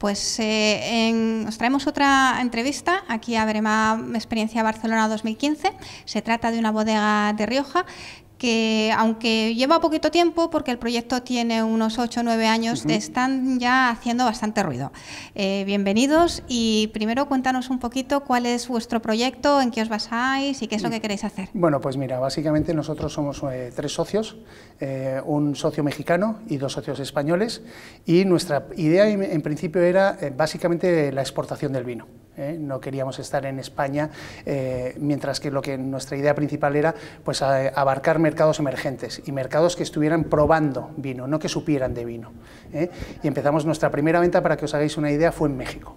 Pues eh, os traemos otra entrevista aquí a Brema Experiencia Barcelona 2015. Se trata de una bodega de Rioja que aunque lleva poquito tiempo, porque el proyecto tiene unos 8 o 9 años, están ya haciendo bastante ruido. Eh, bienvenidos y primero cuéntanos un poquito cuál es vuestro proyecto, en qué os basáis y qué es lo mm. que queréis hacer. Bueno, pues mira, básicamente nosotros somos eh, tres socios, eh, un socio mexicano y dos socios españoles, y nuestra idea en principio era básicamente la exportación del vino. ¿eh? no queríamos estar en España, eh, mientras que lo que nuestra idea principal era pues, abarcar mercados emergentes y mercados que estuvieran probando vino, no que supieran de vino. ¿eh? Y empezamos nuestra primera venta, para que os hagáis una idea, fue en México.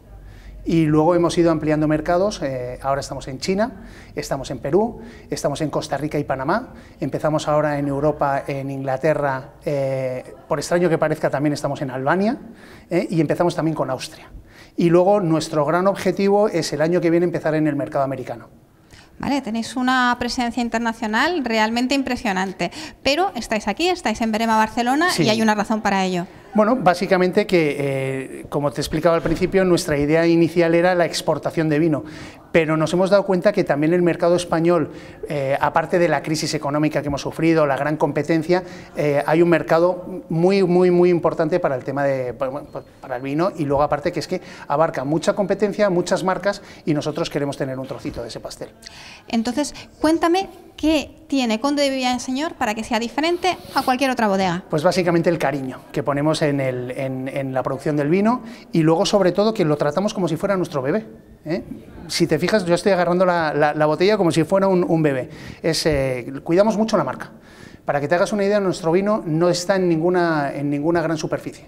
Y luego hemos ido ampliando mercados, ahora estamos en China, estamos en Perú, estamos en Costa Rica y Panamá, empezamos ahora en Europa, en Inglaterra, por extraño que parezca también estamos en Albania y empezamos también con Austria. Y luego nuestro gran objetivo es el año que viene empezar en el mercado americano. Vale, tenéis una presencia internacional realmente impresionante, pero estáis aquí, estáis en verema Barcelona y hay una razón para ello. Bueno, básicamente que, eh, como te explicaba al principio, nuestra idea inicial era la exportación de vino, pero nos hemos dado cuenta que también el mercado español, eh, aparte de la crisis económica que hemos sufrido, la gran competencia, eh, hay un mercado muy, muy, muy importante para el tema de para el vino y luego aparte que es que abarca mucha competencia, muchas marcas y nosotros queremos tener un trocito de ese pastel. Entonces, cuéntame ¿Qué tiene Conde de Viviana, Señor para que sea diferente a cualquier otra bodega? Pues básicamente el cariño que ponemos en, la producción del vino y luego sobre todo que lo tratamos como si fuera nuestro bebé. ¿eh? Si te fijas, yo estoy agarrando la, botella como si fuera un, bebé. Eh, cuidamos mucho la marca. Para que te hagas una idea, nuestro vino no está en ninguna, en ninguna gran superficie.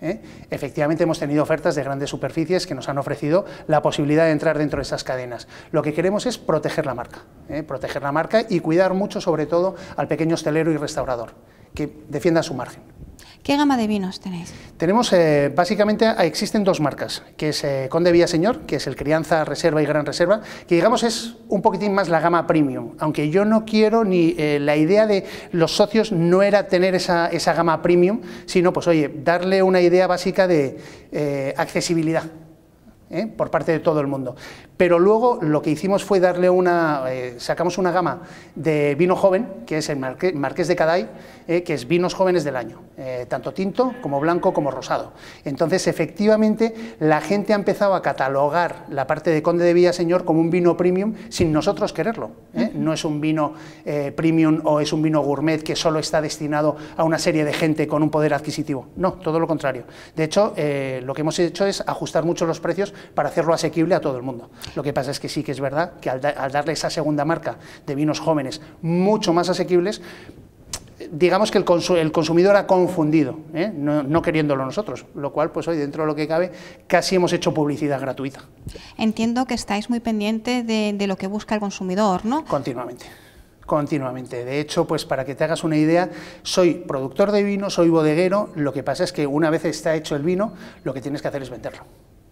¿eh? Efectivamente hemos tenido ofertas de grandes superficies que nos han ofrecido la posibilidad de entrar dentro de esas cadenas. Lo que queremos es proteger la marca, ¿eh? proteger la marca y cuidar mucho sobre todo al pequeño hostelero y restaurador, que defienda su margen. ¿Qué gama de vinos tenéis? Tenemos, eh, básicamente, ah, existen dos marcas, que es eh, Conde Villaseñor, que es el Crianza Reserva y Gran Reserva, que digamos es un poquitín más la gama premium, aunque yo no quiero ni eh, la idea de los socios no era tener esa, esa, gama premium, sino pues oye, darle una idea básica de accesibilidad. ¿eh? por parte de todo el mundo. Pero luego lo que hicimos fue darle una, eh, sacamos una gama de vino joven, que es el Marqués, de Caday, eh, que es vinos jóvenes del año, tanto tinto como blanco como rosado. Entonces, efectivamente, la gente ha empezado a catalogar la parte de Conde de Villaseñor como un vino premium sin nosotros quererlo. No es un vino premium o es un vino gourmet que solo está destinado a una serie de gente con un poder adquisitivo. No, todo lo contrario. De hecho, lo que hemos hecho es ajustar mucho los precios para hacerlo asequible a todo el mundo. Lo que pasa es que sí que es verdad que al, darle esa segunda marca de vinos jóvenes mucho más asequibles, digamos que el, consumidor ha confundido, ¿eh? no, queriéndolo nosotros, lo cual, pues hoy dentro de lo que cabe, casi hemos hecho publicidad gratuita. Entiendo que estáis muy pendiente de, de lo que busca el consumidor, ¿no? Continuamente continuamente. De hecho, pues para que te hagas una idea, soy productor de vino, soy bodeguero, lo que pasa es que una vez está hecho el vino, lo que tienes que hacer es venderlo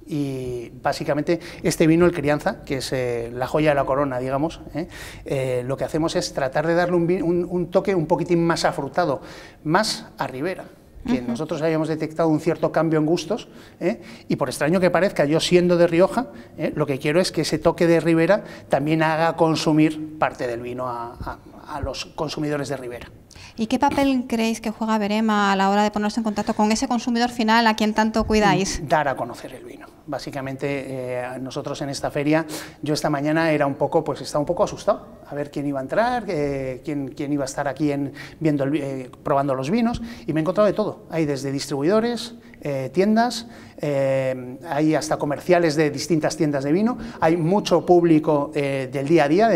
y básicamente este vino, el crianza, que es eh, la joya de la corona, digamos, ¿eh? Eh, lo que hacemos es tratar de darle un, toque un poquitín más afrutado, más a Ribera que nosotros habíamos detectado un cierto cambio en gustos, y por extraño que parezca, yo siendo de Rioja, lo que quiero es que ese toque de Ribera también haga consumir parte del vino a, los consumidores de Ribera. ¿Y qué papel creéis que juega Berema a la hora de ponerse en contacto con ese consumidor final a quien tanto cuidáis? Dar a conocer el vino. Básicamente eh, nosotros en esta feria, yo esta mañana era un poco, pues estaba un poco asustado, a ver quién iba a entrar, eh, quién, quién, iba a estar aquí en, viendo eh, probando los vinos, y me he encontrado de todo. Hay desde distribuidores, tiendas, hay hasta comerciales de distintas tiendas de vino, hay mucho público del día a día,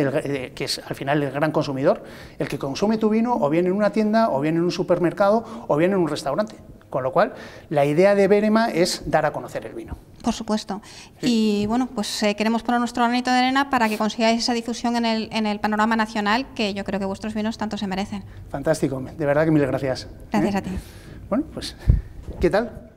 que es al final el gran consumidor, el que consume tu vino o viene en una tienda, o viene en un supermercado, o viene en un restaurante. Con lo cual, la idea de Berema es dar a conocer el vino. Por supuesto. Y bueno, pues eh, queremos poner nuestro granito de arena para que consigáis esa difusión en el, panorama nacional que yo creo que vuestros vinos tanto se merecen. Fantástico, de verdad que mil gracias. Gracias ¿eh? a ti. Bueno, pues, ¿qué tal?